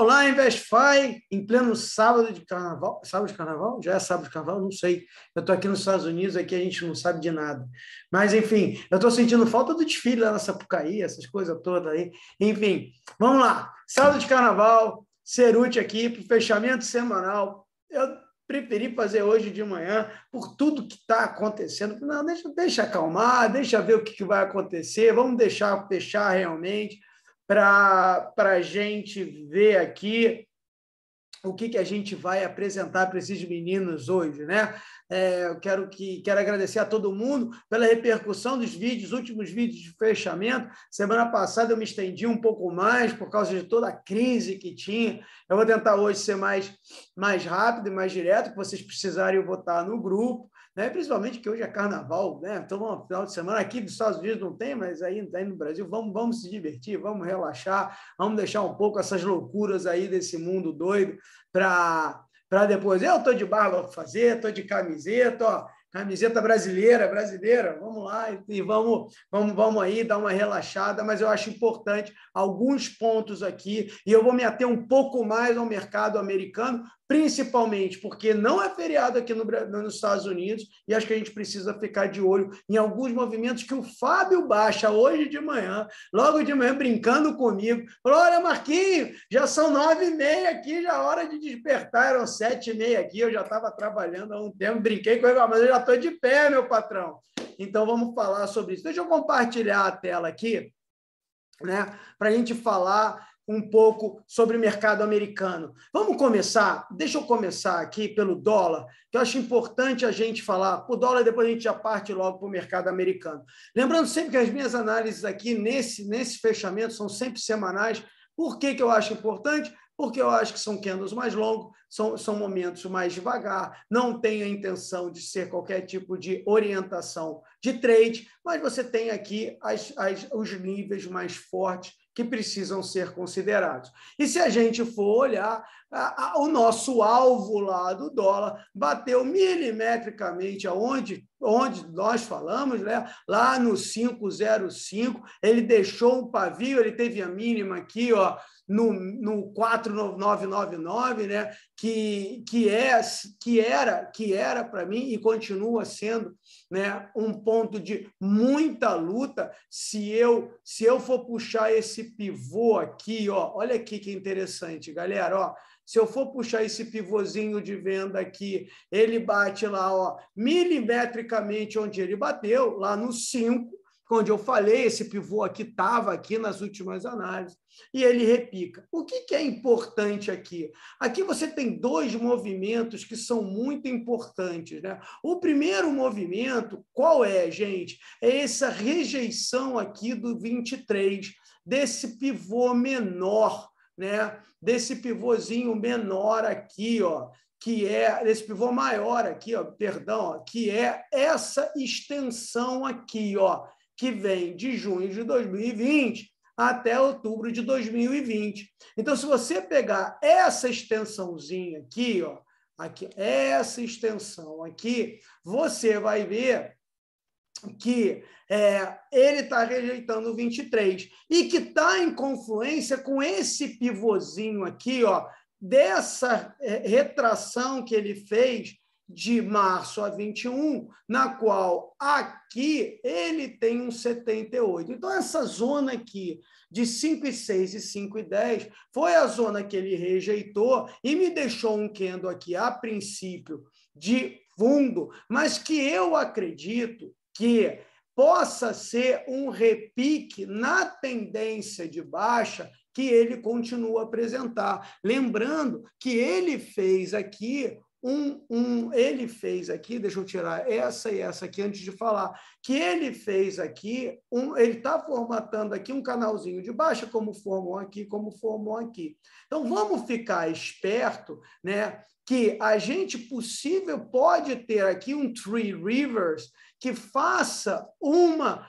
Olá, InvestFi, em pleno sábado de carnaval. Sábado de carnaval? Já é sábado de carnaval? Não sei. Eu estou aqui nos Estados Unidos, aqui a gente não sabe de nada. Mas, enfim, eu estou sentindo falta do desfile lá na Sapucaí, essas coisas todas aí. Enfim, vamos lá. Sábado de carnaval, Cerute aqui para o fechamento semanal. Eu preferi fazer hoje de manhã por tudo que está acontecendo. Não, deixa, deixa acalmar, deixa ver o que, que vai acontecer, vamos deixar fechar realmente para a gente ver aqui o que, que a gente vai apresentar para esses meninos hoje, né? É, eu quero, que, quero agradecer a todo mundo pela repercussão dos vídeos, últimos vídeos de fechamento. Semana passada eu me estendi um pouco mais por causa de toda a crise que tinha. Eu vou tentar hoje ser mais, mais rápido e mais direto, que vocês precisarem votar no grupo. Né? Principalmente que hoje é carnaval, né? Então, final de semana aqui nos Estados Unidos não tem, mas aí, aí no Brasil vamos, vamos se divertir, vamos relaxar, vamos deixar um pouco essas loucuras aí desse mundo doido para para depois, eu estou de barba para fazer, estou de camiseta, ó, camiseta brasileira, brasileira, vamos lá e vamos, vamos, vamos aí dar uma relaxada, mas eu acho importante alguns pontos aqui e eu vou me ater um pouco mais ao mercado americano, principalmente porque não é feriado aqui no, nos Estados Unidos e acho que a gente precisa ficar de olho em alguns movimentos que o Fábio baixa hoje de manhã, logo de manhã brincando comigo, falou, olha Marquinho, já são nove e meia aqui, já é hora de despertar, eram sete e meia aqui, eu já estava trabalhando há um tempo, brinquei com ele, ah, mas eu já estou de pé, meu patrão. Então vamos falar sobre isso. Deixa eu compartilhar a tela aqui né, para a gente falar um pouco sobre o mercado americano. Vamos começar? Deixa eu começar aqui pelo dólar, que eu acho importante a gente falar o dólar depois a gente já parte logo para o mercado americano. Lembrando sempre que as minhas análises aqui nesse, nesse fechamento são sempre semanais. Por que, que eu acho importante? porque eu acho que são candles mais longos, são, são momentos mais devagar, não tem a intenção de ser qualquer tipo de orientação de trade, mas você tem aqui as, as, os níveis mais fortes que precisam ser considerados. E se a gente for olhar, a, a, o nosso alvo lá do dólar bateu milimetricamente aonde? onde nós falamos, né? lá no 505, ele deixou um pavio, ele teve a mínima aqui, ó, no, no 4999, né? que, que, é, que era que era para mim e continua sendo né? um ponto de muita luta. Se eu se eu for puxar esse pivô aqui, ó, olha aqui que interessante, galera, ó, se eu for puxar esse pivôzinho de venda aqui, ele bate lá, ó, milimetricamente onde ele bateu, lá no 5, onde eu falei, esse pivô aqui estava aqui nas últimas análises, e ele repica. O que, que é importante aqui? Aqui você tem dois movimentos que são muito importantes. Né? O primeiro movimento, qual é, gente? É essa rejeição aqui do 23, desse pivô menor né? Desse pivôzinho menor aqui, ó, que é desse pivô maior aqui, ó, perdão, ó, que é essa extensão aqui, ó, que vem de junho de 2020 até outubro de 2020. Então, se você pegar essa extensãozinha aqui, ó, aqui, essa extensão aqui, você vai ver que é, ele está rejeitando 23 e que está em confluência com esse pivôzinho aqui, ó, dessa é, retração que ele fez de março a 21, na qual aqui ele tem um 78. Então, essa zona aqui, de 5,6 e 5,10 e e foi a zona que ele rejeitou e me deixou um candle aqui, a princípio, de fundo, mas que eu acredito que possa ser um repique na tendência de baixa que ele continua a apresentar. Lembrando que ele fez aqui um, um, ele fez aqui, deixa eu tirar essa e essa aqui antes de falar, que ele fez aqui, um, ele está formatando aqui um canalzinho de baixa, como formou aqui, como formou aqui. Então, vamos ficar esperto, né? que a gente possível pode ter aqui um Three Rivers que faça uma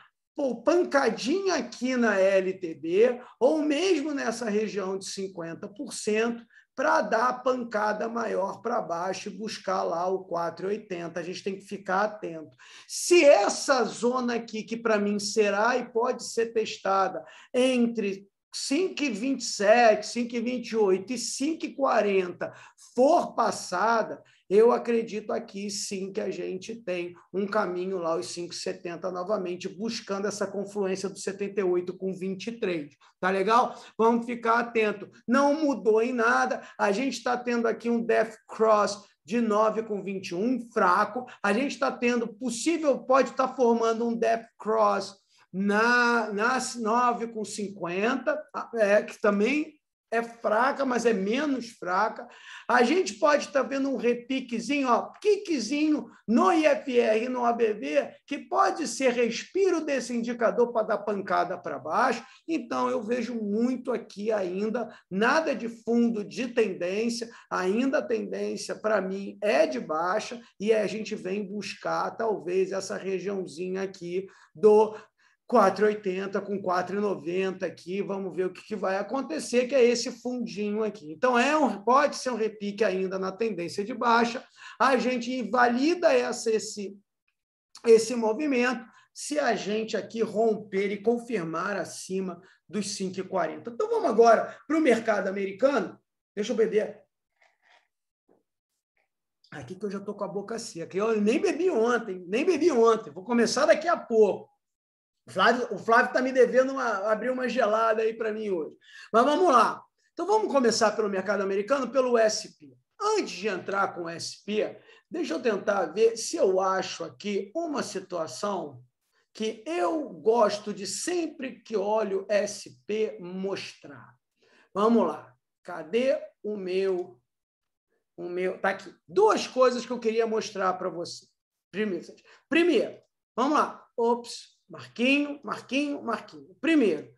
pancadinha aqui na LTB, ou mesmo nessa região de 50%, para dar a pancada maior para baixo e buscar lá o 4,80. A gente tem que ficar atento. Se essa zona aqui, que para mim será e pode ser testada entre 5,27, 5,28 e 5,40 for passada, eu acredito aqui sim que a gente tem um caminho lá, os 5,70 novamente, buscando essa confluência do 78 com 23. Tá legal? Vamos ficar atento. Não mudou em nada. A gente está tendo aqui um death cross de 9 com 21, fraco. A gente está tendo possível, pode estar tá formando um death cross na, nas 9,50, é, que também é fraca, mas é menos fraca. A gente pode estar tá vendo um repiquezinho, ó, piquezinho no IFR e no ABV, que pode ser respiro desse indicador para dar pancada para baixo. Então, eu vejo muito aqui ainda, nada de fundo de tendência, ainda a tendência, para mim, é de baixa, e a gente vem buscar, talvez, essa regiãozinha aqui do 4,80 com 4,90 aqui, vamos ver o que, que, vai acontecer, que é esse fundinho aqui. Então, é um, pode ser um repique ainda na tendência de baixa. A gente invalida essa, esse, esse movimento se a gente aqui romper e confirmar acima dos 5,40. Então, vamos agora para o mercado americano. Deixa eu beber. Aqui que eu já estou com a boca seca. Eu nem bebi ontem, nem bebi ontem. Vou começar daqui a pouco. Flávio, o Flávio está me devendo uma, abrir uma gelada aí para mim hoje. Mas vamos lá. Então vamos começar pelo mercado americano, pelo SP. Antes de entrar com o SP, deixa eu tentar ver se eu acho aqui uma situação que eu gosto de sempre que olho SP mostrar. Vamos lá. Cadê o meu o meu, tá aqui. Duas coisas que eu queria mostrar para você. Primeiro, primeiro, vamos lá. Ops. Marquinho, Marquinho, Marquinho. Primeiro,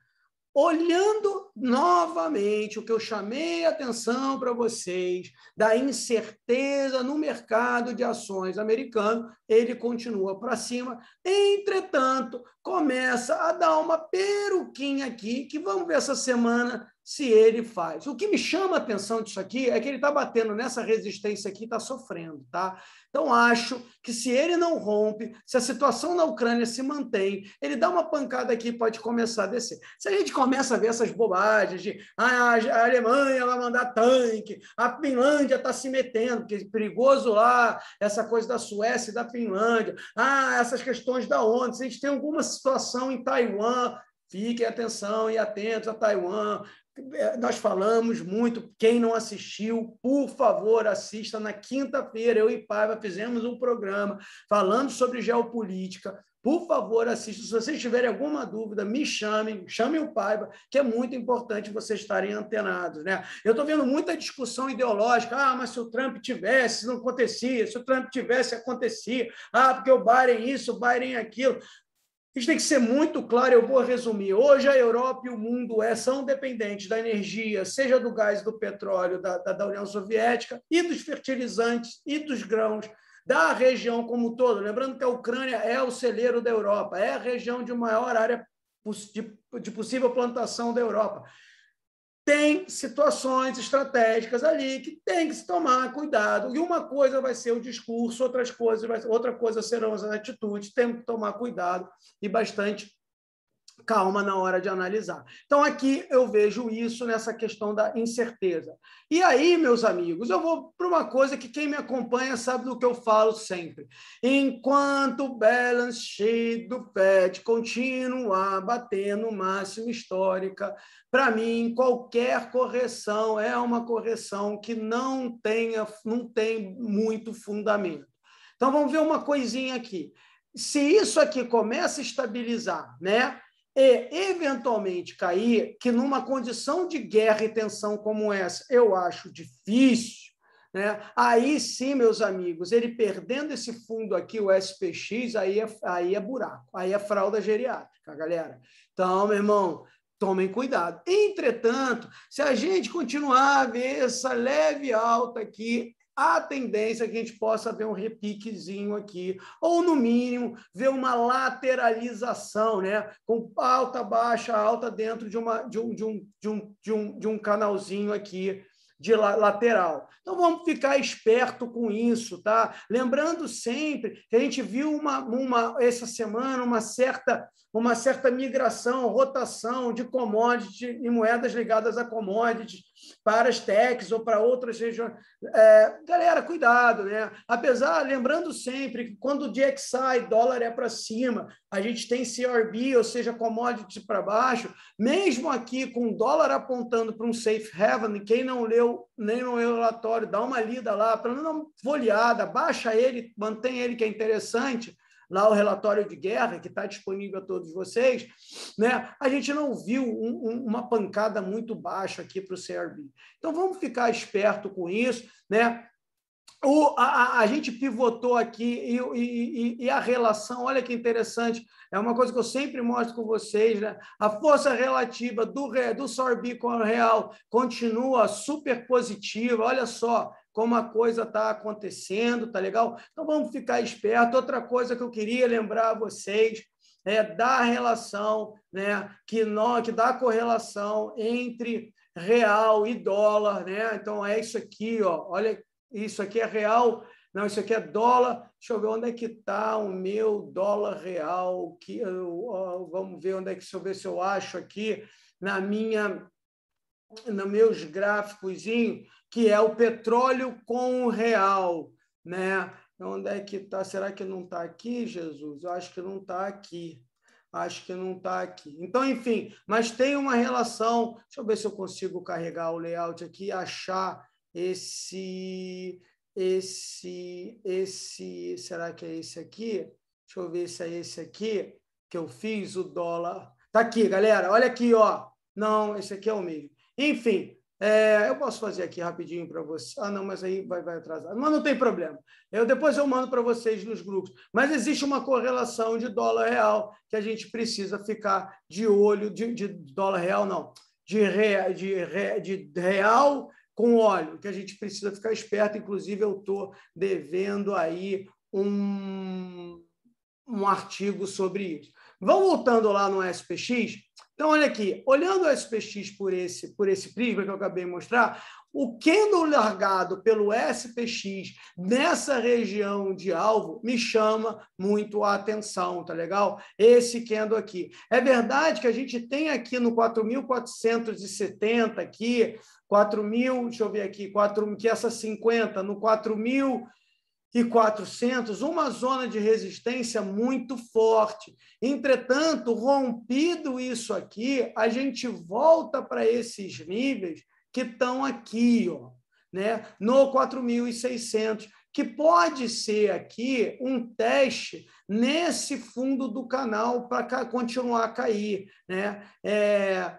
olhando novamente o que eu chamei a atenção para vocês da incerteza no mercado de ações americano, ele continua para cima. Entretanto, começa a dar uma peruquinha aqui, que vamos ver essa semana se ele faz. O que me chama a atenção disso aqui é que ele está batendo nessa resistência aqui e está sofrendo, tá? Então, acho que se ele não rompe, se a situação na Ucrânia se mantém, ele dá uma pancada aqui e pode começar a descer. Se a gente começa a ver essas bobagens de ah, a Alemanha vai mandar tanque, a Finlândia está se metendo, que é perigoso lá, essa coisa da Suécia e da Finlândia, ah, essas questões da ONU, se a gente tem alguma situação em Taiwan, Fiquem atenção e atentos a Taiwan, é, nós falamos muito. Quem não assistiu, por favor, assista. Na quinta-feira, eu e Paiva fizemos um programa falando sobre geopolítica. Por favor, assista. Se vocês tiverem alguma dúvida, me chamem, chamem o Paiva, que é muito importante vocês estarem antenados. Né? Eu estou vendo muita discussão ideológica. Ah, mas se o Trump tivesse, não acontecia. Se o Trump tivesse, acontecia. Ah, porque o Biden isso, o Biden aquilo. A gente tem que ser muito claro, eu vou resumir. Hoje a Europa e o mundo é, são dependentes da energia, seja do gás, do petróleo, da, da, da União Soviética, e dos fertilizantes, e dos grãos, da região como um todo. Lembrando que a Ucrânia é o celeiro da Europa, é a região de maior área de, de possível plantação da Europa tem situações estratégicas ali que tem que se tomar cuidado. E uma coisa vai ser o discurso, outras coisas vai, outra coisa serão as atitudes, tem que tomar cuidado e bastante calma na hora de analisar. Então, aqui eu vejo isso nessa questão da incerteza. E aí, meus amigos, eu vou para uma coisa que quem me acompanha sabe do que eu falo sempre. Enquanto o balance sheet do PET continuar batendo máximo histórica, para mim, qualquer correção é uma correção que não, tenha, não tem muito fundamento. Então, vamos ver uma coisinha aqui. Se isso aqui começa a estabilizar, né? e eventualmente cair que numa condição de guerra e tensão como essa, eu acho difícil, né? Aí sim, meus amigos, ele perdendo esse fundo aqui, o SPX, aí é, aí é buraco, aí é fralda geriátrica, galera. Então, meu irmão, tomem cuidado. Entretanto, se a gente continuar a ver essa leve alta aqui, a tendência é que a gente possa ver um repiquezinho aqui, ou no mínimo ver uma lateralização, né? com alta, baixa, alta dentro de, uma, de, um, de, um, de, um, de, um, de um canalzinho aqui de lateral. Então vamos ficar esperto com isso, tá? Lembrando sempre que a gente viu uma, uma essa semana uma certa uma certa migração, rotação de commodities e moedas ligadas a commodities para as techs ou para outras regiões. É, galera, cuidado, né? Apesar, lembrando sempre que quando o dia que sai, dólar é para cima, a gente tem CRB, ou seja, commodity para baixo, mesmo aqui com dólar apontando para um safe haven, quem não leu nem no relatório, dá uma lida lá, para não folheada, baixa ele, mantém ele que é interessante, lá o relatório de guerra, que está disponível a todos vocês, né? a gente não viu um, um, uma pancada muito baixa aqui para o CRB. Então, vamos ficar esperto com isso. Né? O, a, a, gente pivotou aqui e, e, e, a relação, olha que interessante, é uma coisa que eu sempre mostro com vocês, né? A força relativa do, do Sorbi com o Real continua super positiva, olha só, como a coisa está acontecendo, tá legal? Então vamos ficar esperto. Outra coisa que eu queria lembrar a vocês é da relação, né, que não, que dá correlação entre real e dólar, né? Então é isso aqui, ó. Olha, isso aqui é real. Não, isso aqui é dólar. Deixa eu ver onde é que está o meu dólar real. Que eu, ó, vamos ver onde é que deixa eu ver se eu acho aqui na minha, nos meus gráficos que é o petróleo com o real, né? Onde é que está? Será que não está aqui, Jesus? Eu acho que não está aqui. Acho que não está aqui. Então, enfim, mas tem uma relação. Deixa eu ver se eu consigo carregar o layout aqui, achar esse, esse, esse. Será que é esse aqui? Deixa eu ver se é esse aqui que eu fiz o dólar. Tá aqui, galera. Olha aqui, ó. Não, esse aqui é o mesmo. Enfim, é, eu posso fazer aqui rapidinho para você. Ah, não, mas aí vai, vai atrasar. Mas não tem problema. Eu depois eu mando para vocês nos grupos. Mas existe uma correlação de dólar real que a gente precisa ficar de olho de, de dólar real não, de, re, de, re, de real com óleo que a gente precisa ficar esperto. Inclusive eu estou devendo aí um um artigo sobre isso. Vão voltando lá no SPX, então, olha aqui, olhando o SPX por esse, por esse prisma que eu acabei de mostrar, o candle largado pelo SPX nessa região de alvo me chama muito a atenção, tá legal? Esse candle aqui. É verdade que a gente tem aqui no 4.470 aqui, 4.000, deixa eu ver aqui, 4, que é essa 50 no 4.000 e 400 uma zona de resistência muito forte. Entretanto, rompido isso aqui, a gente volta para esses níveis que estão aqui, ó, né? No 4600, que pode ser aqui um teste nesse fundo do canal para continuar a cair, né? É,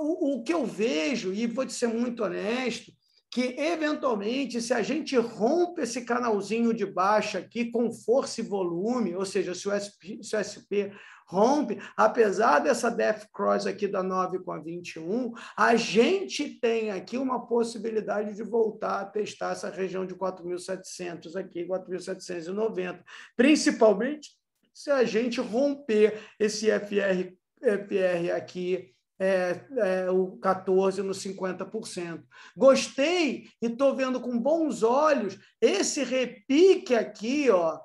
o que eu vejo, e vou te ser muito honesto, que eventualmente, se a gente rompe esse canalzinho de baixa aqui com força e volume, ou seja, se o SP, se o SP rompe, apesar dessa death cross aqui da 9 com a 21, a gente tem aqui uma possibilidade de voltar a testar essa região de 4.700 aqui, 4.790, principalmente se a gente romper esse FR, FR aqui, é, é, o 14 no 50%. Gostei e estou vendo com bons olhos esse repique aqui, ó,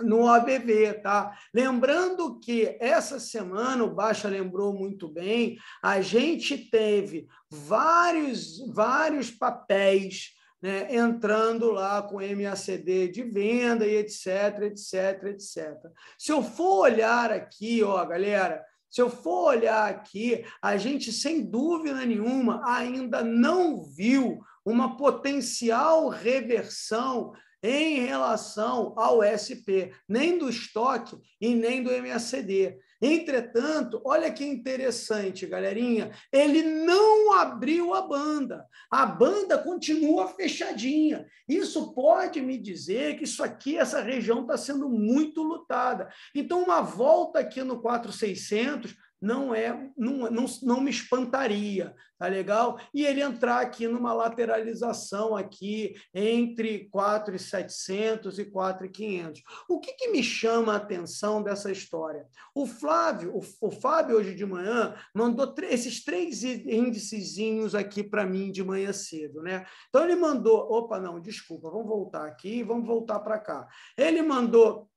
no ABV, tá? Lembrando que essa semana, o Baixa lembrou muito bem, a gente teve vários, vários papéis né, entrando lá com MACD de venda e etc, etc, etc. Se eu for olhar aqui, ó, galera, se eu for olhar aqui, a gente, sem dúvida nenhuma, ainda não viu uma potencial reversão em relação ao SP, nem do estoque e nem do MACD. Entretanto, olha que interessante, galerinha, ele não abriu a banda. A banda continua fechadinha. Isso pode me dizer que isso aqui, essa região está sendo muito lutada. Então, uma volta aqui no 4600 não é, não, não, não me espantaria, tá legal? E ele entrar aqui numa lateralização aqui entre 4,700 e 4,500. O que, que, me chama a atenção dessa história? O Flávio, o, o Fábio hoje de manhã mandou esses três índicezinhos aqui para mim de manhã cedo, né? Então ele mandou, opa, não, desculpa, vamos voltar aqui, vamos voltar para cá. Ele mandou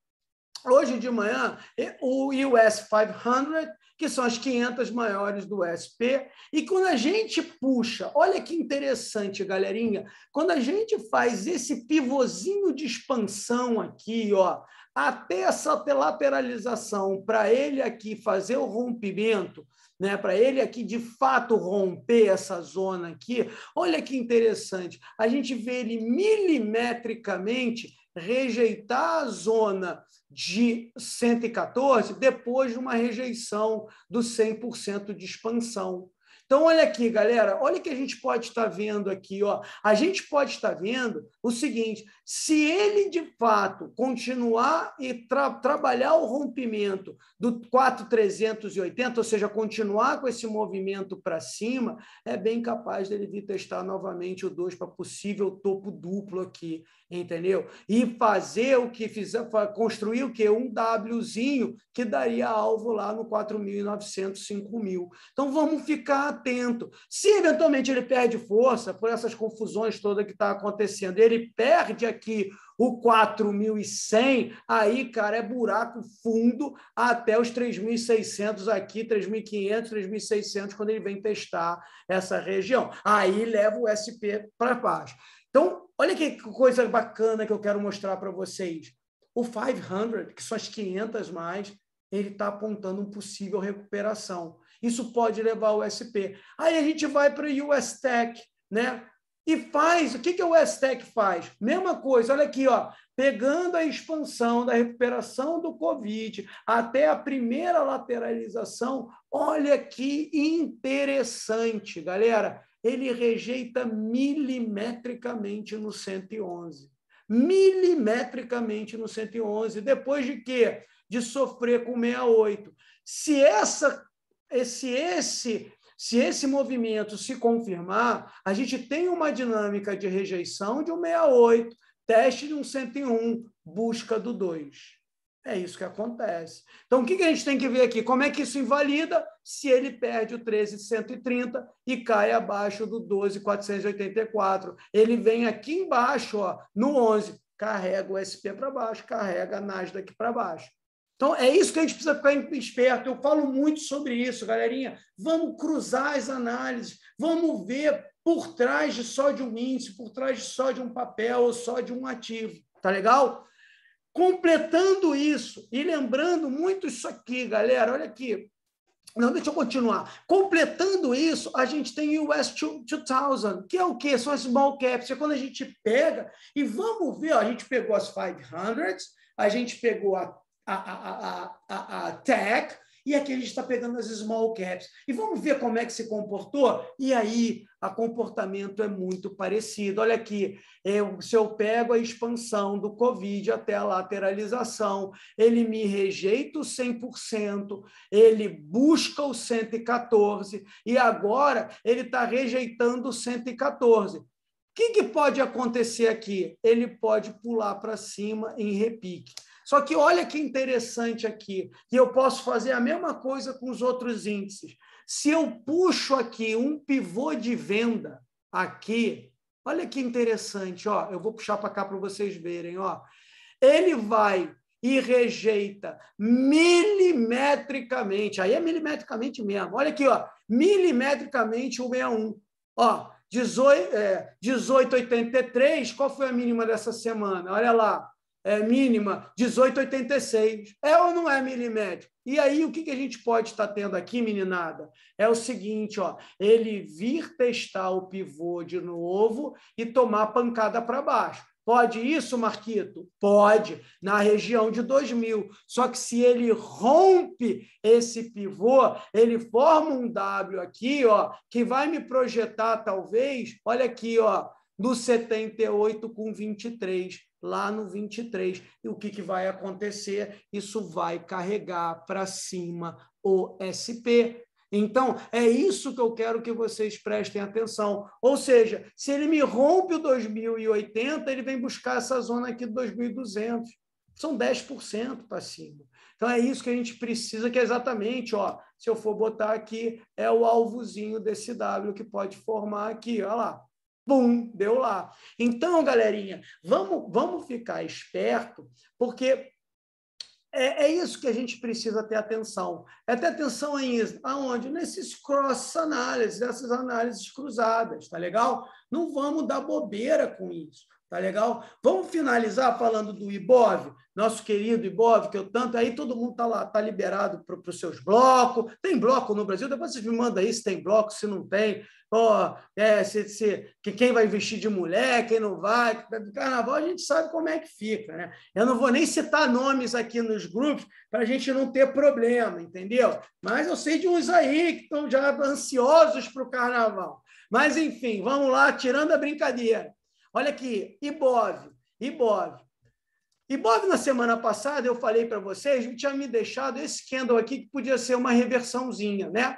Hoje de manhã, o US 500 que são as 500 maiores do SP. E quando a gente puxa, olha que interessante, galerinha, quando a gente faz esse pivôzinho de expansão aqui, ó, até essa lateralização, para ele aqui fazer o rompimento, né, para ele aqui de fato romper essa zona aqui, olha que interessante, a gente vê ele milimetricamente rejeitar a zona de 114 depois de uma rejeição do 100% de expansão. Então, olha aqui, galera, olha o que a gente pode estar tá vendo aqui. Ó. A gente pode estar tá vendo o seguinte: se ele de fato continuar e tra trabalhar o rompimento do 4,380, ou seja, continuar com esse movimento para cima, é bem capaz dele vir testar novamente o 2 para possível topo duplo aqui, entendeu? E fazer o que fizer, construir o que? Um Wzinho que daria alvo lá no 4.900, 5.000. Então, vamos ficar atento. Se eventualmente ele perde força por essas confusões todas que está acontecendo, ele perde aqui o 4.100, aí, cara, é buraco fundo até os 3.600 aqui, 3.500, 3.600, quando ele vem testar essa região. Aí leva o SP para baixo. Então, olha que coisa bacana que eu quero mostrar para vocês. O 500, que são as 500 mais, ele está apontando uma possível recuperação. Isso pode levar ao SP. Aí a gente vai para o US Tech, né? E faz, o que, que o US Tech faz? Mesma coisa, olha aqui, ó, pegando a expansão da recuperação do Covid até a primeira lateralização, olha que interessante, galera. Ele rejeita milimetricamente no 111. Milimetricamente no 111, depois de quê? De sofrer com 68. Se essa esse, esse, se esse movimento se confirmar, a gente tem uma dinâmica de rejeição de 168, teste de um 101, busca do 2. É isso que acontece. Então, o que a gente tem que ver aqui? Como é que isso invalida se ele perde o 13,130 e cai abaixo do 12,484? Ele vem aqui embaixo, ó, no 11, carrega o SP para baixo, carrega a Nasdaq para baixo. Então, é isso que a gente precisa ficar esperto. Eu falo muito sobre isso, galerinha. Vamos cruzar as análises, vamos ver por trás de só de um índice, por trás de só de um papel ou só de um ativo. Tá legal? Completando isso e lembrando muito isso aqui, galera. Olha aqui. Não, deixa eu continuar. Completando isso, a gente tem o US 2000, que é o quê? São as small caps. É quando a gente pega e vamos ver, ó, a gente pegou as 500, a gente pegou a a, a, a, a tech, e aqui a gente está pegando as small caps. E vamos ver como é que se comportou? E aí, o comportamento é muito parecido. Olha aqui, eu, é, se eu pego a expansão do Covid até a lateralização, ele me rejeita o 100%, ele busca o 114, e agora ele está rejeitando o 114. O que, que pode acontecer aqui? Ele pode pular para cima em repique. Só que olha que interessante aqui, que eu posso fazer a mesma coisa com os outros índices. Se eu puxo aqui um pivô de venda aqui, olha que interessante, ó, eu vou puxar para cá para vocês verem, ó. Ele vai e rejeita milimetricamente. Aí é milimetricamente mesmo. Olha aqui, ó, milimetricamente o 61. Ó, 18, é, 1883, qual foi a mínima dessa semana? Olha lá, é, mínima 18,86. É ou não é milimétrico? E aí, o que, que a gente pode estar tá tendo aqui, meninada? É o seguinte, ó, ele vir testar o pivô de novo e tomar pancada para baixo. Pode isso, Marquito? Pode, na região de 2000. Só que se ele rompe esse pivô, ele forma um W aqui, ó, que vai me projetar talvez, olha aqui, ó, do 78 com 23, lá no 23. E o que, que vai acontecer? Isso vai carregar para cima o SP. Então, é isso que eu quero que vocês prestem atenção. Ou seja, se ele me rompe o 2080, ele vem buscar essa zona aqui do 2200. São 10% para cima. Então, é isso que a gente precisa, que é exatamente, ó, se eu for botar aqui, é o alvozinho desse W que pode formar aqui, olha lá. Pum, deu lá. Então, galerinha, vamos, vamos ficar esperto, porque é, é, isso que a gente precisa ter atenção. É ter atenção em aonde? Nesses cross análises, nessas análises cruzadas, tá legal? Não vamos dar bobeira com isso, tá legal? Vamos finalizar falando do Ibov, nosso querido Ibov, que eu tanto. Aí todo mundo tá lá, tá liberado para os seus blocos. Tem bloco no Brasil? Depois você me manda aí se tem bloco, se não tem. Oh, é, se, se, que quem vai vestir de mulher, quem não vai. Carnaval a gente sabe como é que fica, né? Eu não vou nem citar nomes aqui nos grupos para a gente não ter problema, entendeu? Mas eu sei de uns aí que estão já ansiosos para o carnaval. Mas, enfim, vamos lá, tirando a brincadeira. Olha aqui, Ibov, Ibov. Ibov, na semana passada, eu falei para vocês, tinha me deixado esse candle aqui que podia ser uma reversãozinha, né?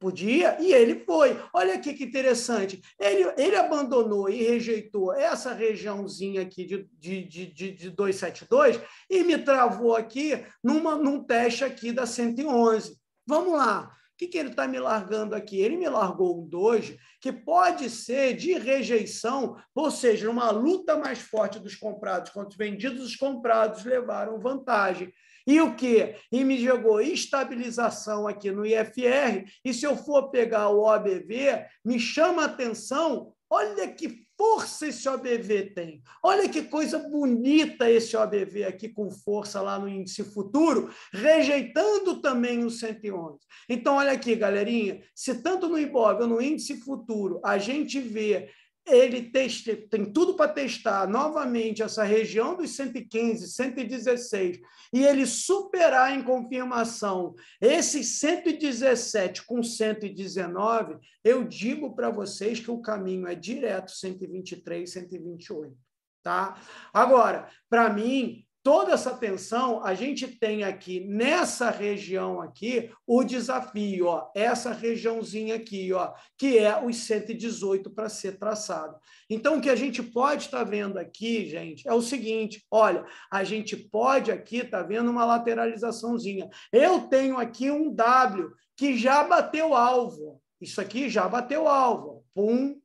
Podia, e ele foi. Olha aqui que interessante. Ele, ele abandonou e rejeitou essa regiãozinha aqui de, de, de, de 272 e me travou aqui numa, num teste aqui da 111. Vamos lá que, que ele está me largando aqui? Ele me largou um dois, que pode ser de rejeição, ou seja, uma luta mais forte dos comprados contra os vendidos, os comprados levaram vantagem. E o que? E me jogou estabilização aqui no IFR, e se eu for pegar o OBV, me chama a atenção, olha que força esse OBV tem. Olha que coisa bonita esse OBV aqui com força lá no índice futuro, rejeitando também o 111. Então, olha aqui, galerinha, se tanto no IBOV ou no índice futuro a gente vê ele teste, tem tudo para testar novamente essa região dos 115, 116, e ele superar em confirmação esses 117 com 119, eu digo para vocês que o caminho é direto 123, 128. Tá? Agora, para mim, toda essa tensão, a gente tem aqui, nessa região aqui, o desafio, ó, essa regiãozinha aqui, ó, que é os 118 para ser traçado. Então, o que a gente pode estar tá vendo aqui, gente, é o seguinte, olha, a gente pode aqui estar tá vendo uma lateralizaçãozinha. Eu tenho aqui um W que já bateu alvo. Isso aqui já bateu alvo. Pum,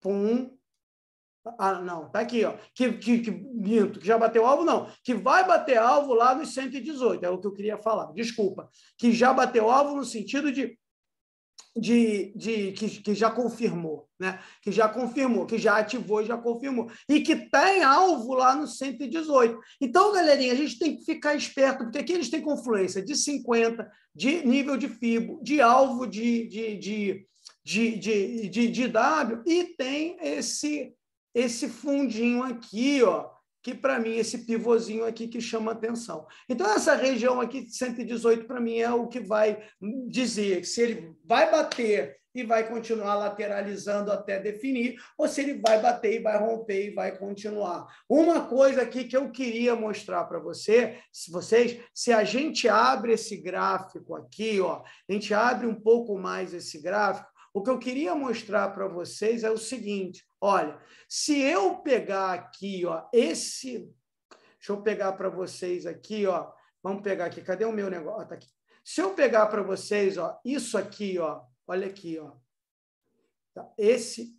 pum, ah, não, tá aqui, ó. Que, que, que, minto, que já bateu alvo, não. Que vai bater alvo lá nos 118, é o que eu queria falar, desculpa. Que já bateu alvo no sentido de. De, de que, que já confirmou, né? Que já confirmou, que já ativou e já confirmou. E que tem alvo lá no 118. Então, galerinha, a gente tem que ficar esperto, porque aqui eles têm confluência de 50, de nível de FIBO, de alvo de, de, de, de, de, de, de, de W, e tem esse esse fundinho aqui, ó, que para mim esse pivôzinho aqui que chama atenção. Então essa região aqui de 118 para mim é o que vai dizer se ele vai bater e vai continuar lateralizando até definir, ou se ele vai bater e vai romper e vai continuar. Uma coisa aqui que eu queria mostrar para você, se vocês, se a gente abre esse gráfico aqui, ó, a gente abre um pouco mais esse gráfico, o que eu queria mostrar para vocês é o seguinte: olha, se eu pegar aqui, ó, esse. Deixa eu pegar para vocês aqui, ó. Vamos pegar aqui, cadê o meu negócio? Ó, ah, tá aqui. Se eu pegar para vocês, ó, isso aqui, ó, olha aqui, ó. Tá, esse,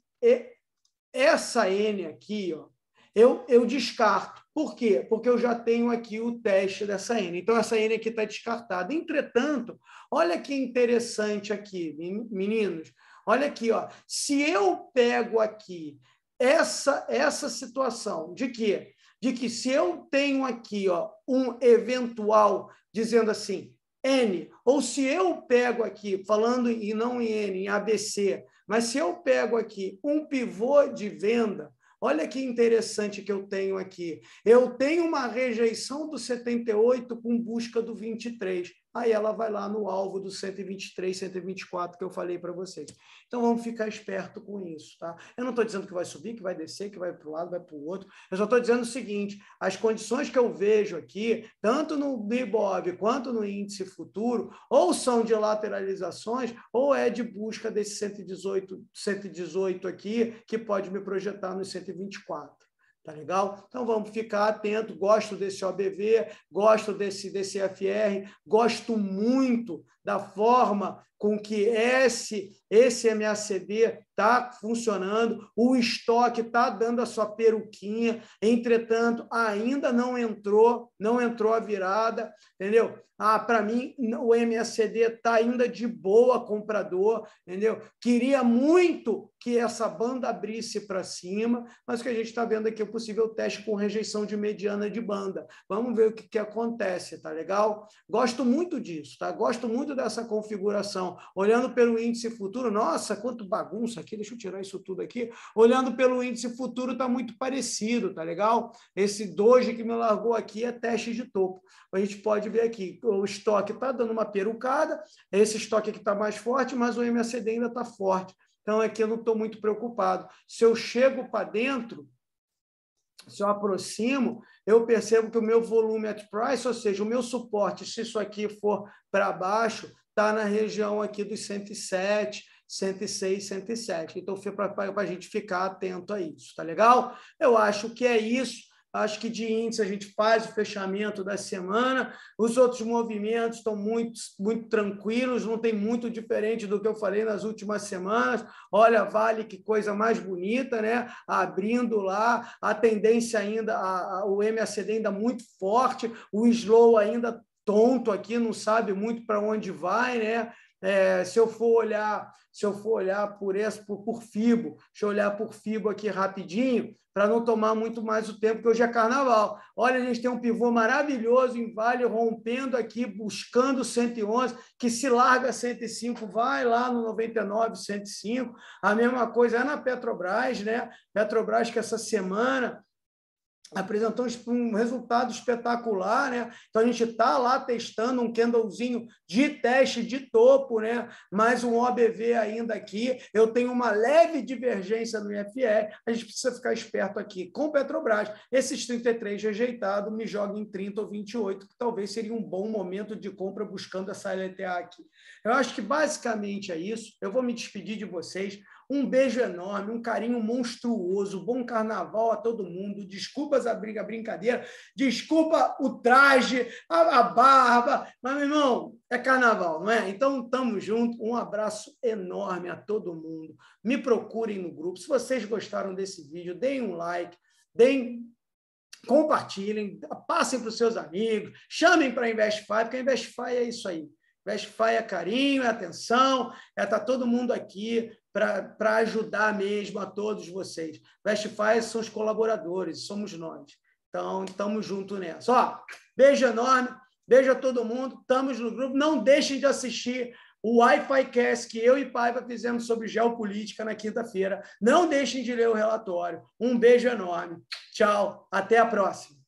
essa N aqui, ó, eu, eu descarto. Por quê? Porque eu já tenho aqui o teste dessa N. Então, essa N aqui está descartada. Entretanto, olha que interessante aqui, meninos. Olha aqui, ó. Se eu pego aqui essa essa situação de que de que se eu tenho aqui, ó, um eventual dizendo assim, N, ou se eu pego aqui, falando e não em N, em ABC, mas se eu pego aqui um pivô de venda, Olha que interessante que eu tenho aqui. Eu tenho uma rejeição do 78 com busca do 23 aí ela vai lá no alvo do 123, 124 que eu falei para vocês. Então vamos ficar esperto com isso, tá? Eu não estou dizendo que vai subir, que vai descer, que vai para um lado, vai para o outro. Eu só estou dizendo o seguinte: as condições que eu vejo aqui, tanto no Bibov quanto no índice futuro, ou são de lateralizações, ou é de busca desse 118, 118 aqui, que pode me projetar nos 124. Tá legal? Então vamos ficar atento. Gosto desse OBV, gosto desse Cfr gosto muito da forma com que esse, esse MACD está funcionando, o estoque está dando a sua peruquinha, entretanto, ainda não entrou, não entrou a virada, entendeu? Ah, para mim, o MACD está ainda de boa comprador, entendeu? Queria muito que essa banda abrisse para cima, mas o que a gente está vendo aqui é o possível teste com rejeição de mediana de banda. Vamos ver o que, que acontece, tá legal? Gosto muito disso, tá? Gosto muito dessa configuração Olhando pelo índice futuro, nossa, quanto bagunça aqui, deixa eu tirar isso tudo aqui. Olhando pelo índice futuro, está muito parecido, tá legal? Esse doji que me largou aqui é teste de topo. A gente pode ver aqui, o estoque está dando uma perucada, esse estoque aqui está mais forte, mas o MACD ainda está forte. Então, aqui é eu não estou muito preocupado. Se eu chego para dentro, se eu aproximo, eu percebo que o meu volume at price, ou seja, o meu suporte, se isso aqui for para baixo, está na região aqui dos 107, 106, 107. Então, para a gente ficar atento a isso, tá legal? Eu acho que é isso. Acho que de índice a gente faz o fechamento da semana. Os outros movimentos estão muito, muito tranquilos, não tem muito diferente do que eu falei nas últimas semanas. Olha, vale que coisa mais bonita, né? Abrindo lá, a tendência ainda, a, a, o MACD ainda muito forte, o slow ainda tonto aqui, não sabe muito para onde vai, né? É, se eu for olhar, se eu for olhar por esse, por, por Fibo, deixa eu olhar por Fibo aqui rapidinho, para não tomar muito mais o tempo, que hoje é carnaval. Olha, a gente tem um pivô maravilhoso em Vale, rompendo aqui, buscando 111, que se larga 105, vai lá no 99, 105. A mesma coisa é na Petrobras, né? Petrobras que essa semana apresentou um resultado espetacular, né? Então a gente está lá testando um candlezinho de teste de topo, né? Mais um OBV ainda aqui. Eu tenho uma leve divergência no IFR. A gente precisa ficar esperto aqui com Petrobras. Esses 33 rejeitado me joga em 30 ou 28, que talvez seria um bom momento de compra buscando essa LTA aqui. Eu acho que basicamente é isso. Eu vou me despedir de vocês. Um beijo enorme, um carinho monstruoso, bom carnaval a todo mundo. Desculpa desculpas a brincadeira, desculpa o traje, a, a barba, mas, meu irmão, é carnaval, não é? Então, estamos juntos. Um abraço enorme a todo mundo. Me procurem no grupo. Se vocês gostaram desse vídeo, deem um like, deem compartilhem, passem para os seus amigos, chamem para a Investify, porque a Investify é isso aí. Westfalia é carinho, é atenção, é tá todo mundo aqui para ajudar mesmo a todos vocês. Westfalia são os colaboradores, somos nós. Então, estamos juntos nessa. Ó, beijo enorme, beijo a todo mundo, estamos no grupo. Não deixem de assistir o Wi-Fi Cast que eu e Paiva fizemos sobre geopolítica na quinta-feira. Não deixem de ler o relatório. Um beijo enorme. Tchau, até a próxima.